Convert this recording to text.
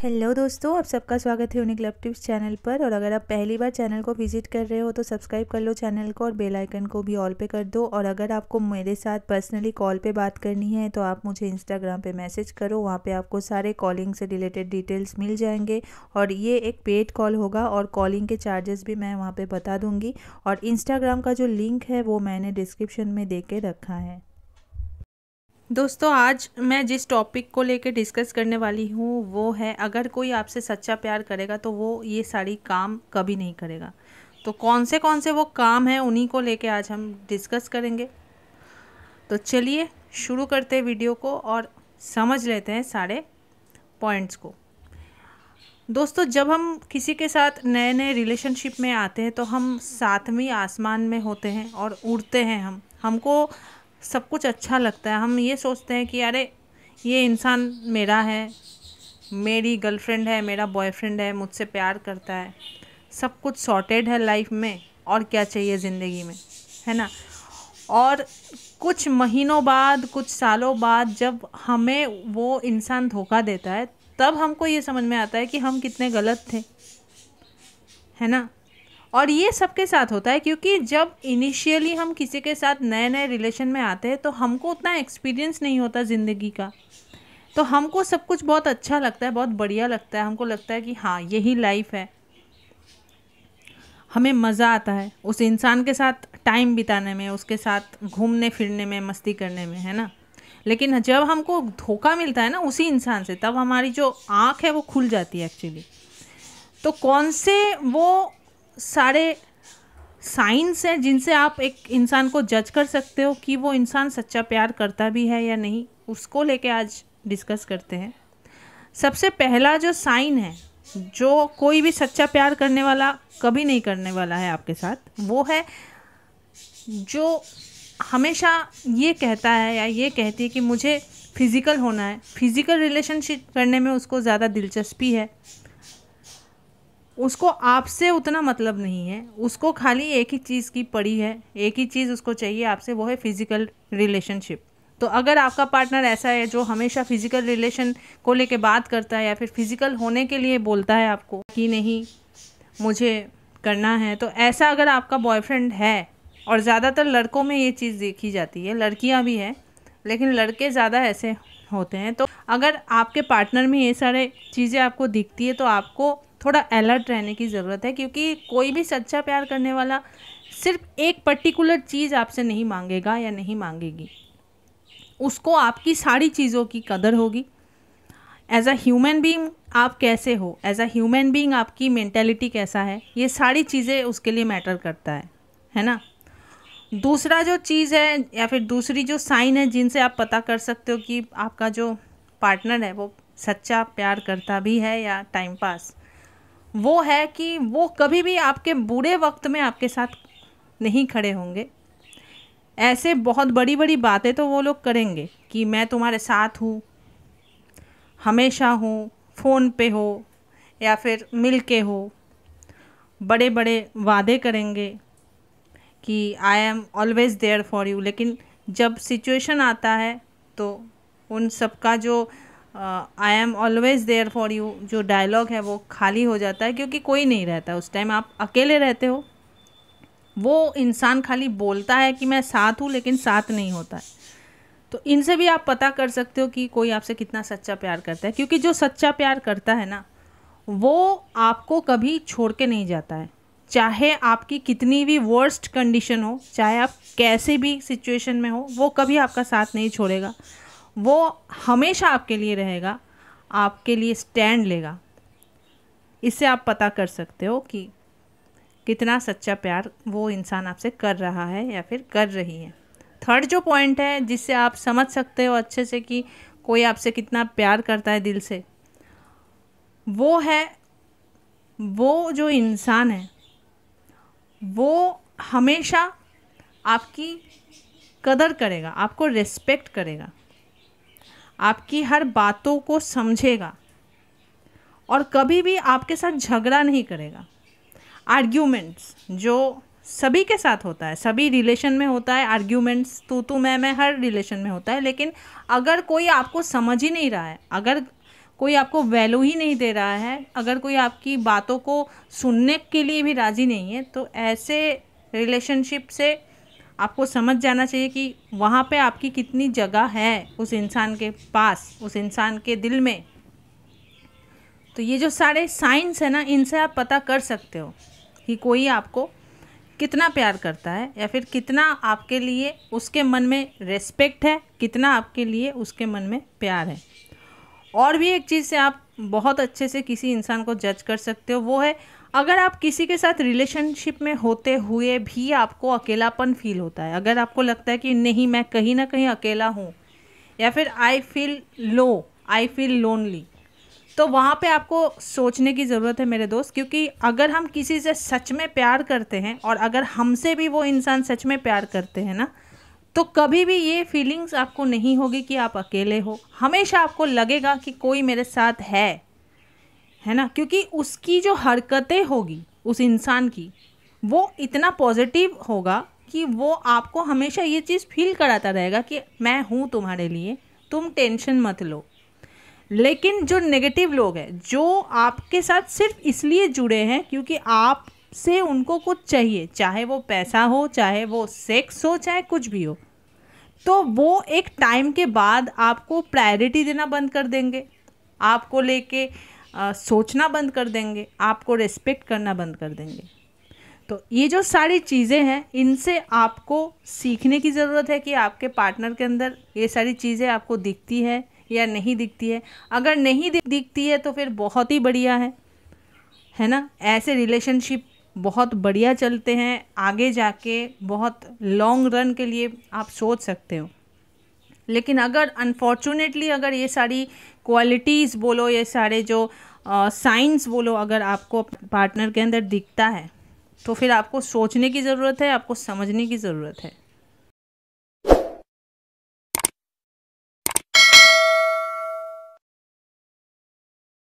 hello दोस्तों आप सबका स्वागत है यूनिक लव टिप्स चैनल पर और अगर आप पहली बार चैनल को विजिट कर रहे हो तो सब्सक्राइब कर लो चैनल को और बेल आइकन को भी ऑल पे कर दो और अगर आपको मेरे साथ पर्सनली कॉल पे बात करनी है तो आप मुझे इंस्टाग्राम पे मैसेज करो वहाँ पे आपको सारे कॉलिंग से रिलेटेड डिटेल्स मिल जाएंगे और ये एक पेड कॉल होगा और कॉलिंग के चार्जेस भी मैं वहाँ पर बता दूँगी और इंस्टाग्राम का जो लिंक है वो मैंने डिस्क्रिप्शन में दे के रखा है दोस्तों आज मैं जिस टॉपिक को लेकर डिस्कस करने वाली हूँ वो है अगर कोई आपसे सच्चा प्यार करेगा तो वो ये सारी काम कभी नहीं करेगा तो कौन से कौन से वो काम हैं उन्हीं को लेकर आज हम डिस्कस करेंगे तो चलिए शुरू करते हैं वीडियो को और समझ लेते हैं सारे पॉइंट्स को दोस्तों जब हम किसी के साथ नए नए रिलेशनशिप में आते हैं तो हम सातवीं आसमान में होते हैं और उड़ते हैं हम हमको सब कुछ अच्छा लगता है हम ये सोचते हैं कि अरे ये इंसान मेरा है मेरी गर्लफ्रेंड है मेरा बॉयफ्रेंड है मुझसे प्यार करता है सब कुछ सॉर्टेड है लाइफ में और क्या चाहिए ज़िंदगी में है ना और कुछ महीनों बाद कुछ सालों बाद जब हमें वो इंसान धोखा देता है तब हमको ये समझ में आता है कि हम कितने गलत थे है ना और ये सबके साथ होता है क्योंकि जब इनिशियली हम किसी के साथ नए नए रिलेशन में आते हैं तो हमको उतना एक्सपीरियंस नहीं होता ज़िंदगी का तो हमको सब कुछ बहुत अच्छा लगता है बहुत बढ़िया लगता है हमको लगता है कि हाँ यही लाइफ है हमें मज़ा आता है उस इंसान के साथ टाइम बिताने में उसके साथ घूमने फिरने में मस्ती करने में है ना लेकिन जब हमको धोखा मिलता है ना उसी इंसान से तब हमारी जो आँख है वो खुल जाती है एक्चुअली तो कौन से वो सारे साइंस हैं जिनसे आप एक इंसान को जज कर सकते हो कि वो इंसान सच्चा प्यार करता भी है या नहीं उसको लेके आज डिस्कस करते हैं सबसे पहला जो साइन है जो कोई भी सच्चा प्यार करने वाला कभी नहीं करने वाला है आपके साथ वो है जो हमेशा ये कहता है या ये कहती है कि मुझे फिज़िकल होना है फिज़िकल रिलेशनशिप करने में उसको ज़्यादा दिलचस्पी है उसको आपसे उतना मतलब नहीं है उसको खाली एक ही चीज़ की पड़ी है एक ही चीज़ उसको चाहिए आपसे वो है फिज़िकल रिलेशनशिप तो अगर आपका पार्टनर ऐसा है जो हमेशा फिज़िकल रिलेशन को लेके बात करता है या फिर फिज़िकल होने के लिए बोलता है आपको कि नहीं मुझे करना है तो ऐसा अगर आपका बॉयफ्रेंड है और ज़्यादातर लड़कों में ये चीज़ देखी जाती है लड़कियाँ भी हैं लेकिन लड़के ज़्यादा ऐसे होते हैं तो अगर आपके पार्टनर में ये सारे चीज़ें आपको दिखती है तो आपको थोड़ा अलर्ट रहने की ज़रूरत है क्योंकि कोई भी सच्चा प्यार करने वाला सिर्फ एक पर्टिकुलर चीज़ आपसे नहीं मांगेगा या नहीं मांगेगी उसको आपकी सारी चीज़ों की कदर होगी एज अ ह्यूमन बींग आप कैसे हो एज अ ह्यूमन बींग आपकी मैंटेलिटी कैसा है ये सारी चीज़ें उसके लिए मैटर करता है है ना दूसरा जो चीज़ है या फिर दूसरी जो साइन है जिनसे आप पता कर सकते हो कि आपका जो पार्टनर है वो सच्चा प्यार करता भी है या टाइम पास वो है कि वो कभी भी आपके बुरे वक्त में आपके साथ नहीं खड़े होंगे ऐसे बहुत बड़ी बड़ी बातें तो वो लोग करेंगे कि मैं तुम्हारे साथ हूँ हमेशा हूँ फ़ोन पे हो या फिर मिल के हो बड़े बड़े वादे करेंगे कि I am always there for you लेकिन जब सिचुएशन आता है तो उन सबका जो I am always there for you जो डायलॉग है वो खाली हो जाता है क्योंकि कोई नहीं रहता उस टाइम आप अकेले रहते हो वो इंसान खाली बोलता है कि मैं साथ हूँ लेकिन साथ नहीं होता है तो इनसे भी आप पता कर सकते हो कि कोई आपसे कितना सच्चा प्यार करता है क्योंकि जो सच्चा प्यार करता है ना वो आपको कभी छोड़ के नहीं जाता है चाहे आपकी कितनी भी वर्स्ट कंडीशन हो चाहे आप कैसे भी सिचुएशन में हो वो कभी आपका साथ नहीं छोड़ेगा वो हमेशा आपके लिए रहेगा आपके लिए स्टैंड लेगा इससे आप पता कर सकते हो कि कितना सच्चा प्यार वो इंसान आपसे कर रहा है या फिर कर रही है थर्ड जो पॉइंट है जिससे आप समझ सकते हो अच्छे से कि कोई आपसे कितना प्यार करता है दिल से वो है वो जो इंसान है वो हमेशा आपकी कदर करेगा आपको रेस्पेक्ट करेगा आपकी हर बातों को समझेगा और कभी भी आपके साथ झगड़ा नहीं करेगा आर्ग्यूमेंट्स जो सभी के साथ होता है सभी रिलेशन में होता है आर्ग्यूमेंट्स तू तू मैं मैं हर रिलेशन में होता है लेकिन अगर कोई आपको समझ ही नहीं रहा है अगर कोई आपको वैल्यू ही नहीं दे रहा है अगर कोई आपकी बातों को सुनने के लिए भी राज़ी नहीं है तो ऐसे रिलेशनशिप से आपको समझ जाना चाहिए कि वहाँ पे आपकी कितनी जगह है उस इंसान के पास उस इंसान के दिल में तो ये जो सारे साइंस है ना इनसे आप पता कर सकते हो कि कोई आपको कितना प्यार करता है या फिर कितना आपके लिए उसके मन में रेस्पेक्ट है कितना आपके लिए उसके मन में प्यार है और भी एक चीज़ से आप बहुत अच्छे से किसी इंसान को जज कर सकते हो वो है अगर आप किसी के साथ रिलेशनशिप में होते हुए भी आपको अकेलापन फील होता है अगर आपको लगता है कि नहीं मैं कहीं ना कहीं अकेला हूँ या फिर I feel low I feel lonely तो वहाँ पे आपको सोचने की ज़रूरत है मेरे दोस्त क्योंकि अगर हम किसी से सच में प्यार करते हैं और अगर हमसे भी वो इंसान सच में प्यार करते हैं ना तो कभी भी ये फीलिंग्स आपको नहीं होगी कि आप अकेले हो हमेशा आपको लगेगा कि कोई मेरे साथ है है ना क्योंकि उसकी जो हरकतें होगी उस इंसान की वो इतना पॉजिटिव होगा कि वो आपको हमेशा ये चीज़ फील कराता रहेगा कि मैं हूँ तुम्हारे लिए तुम टेंशन मत लो लेकिन जो नेगेटिव लोग हैं जो आपके साथ सिर्फ इसलिए जुड़े हैं क्योंकि आपसे उनको कुछ चाहिए चाहे वो पैसा हो चाहे वो सेक्स हो चाहे कुछ भी हो तो वो एक टाइम के बाद आपको प्रायोरिटी देना बंद कर देंगे आपको लेके आ, सोचना बंद कर देंगे आपको रेस्पेक्ट करना बंद कर देंगे तो ये जो सारी चीज़ें हैं इनसे आपको सीखने की ज़रूरत है कि आपके पार्टनर के अंदर ये सारी चीज़ें आपको दिखती है या नहीं दिखती है अगर नहीं दिखती है तो फिर बहुत ही बढ़िया है है ना ऐसे रिलेशनशिप बहुत बढ़िया चलते हैं आगे जाके बहुत लॉन्ग रन के लिए आप सोच सकते हो लेकिन अगर अनफॉर्चुनेटली अगर ये सारी क्वालिटीज़ बोलो ये सारे जो साइंस बोलो अगर आपको पार्टनर के अंदर दिखता है तो फिर आपको सोचने की ज़रूरत है आपको समझने की ज़रूरत है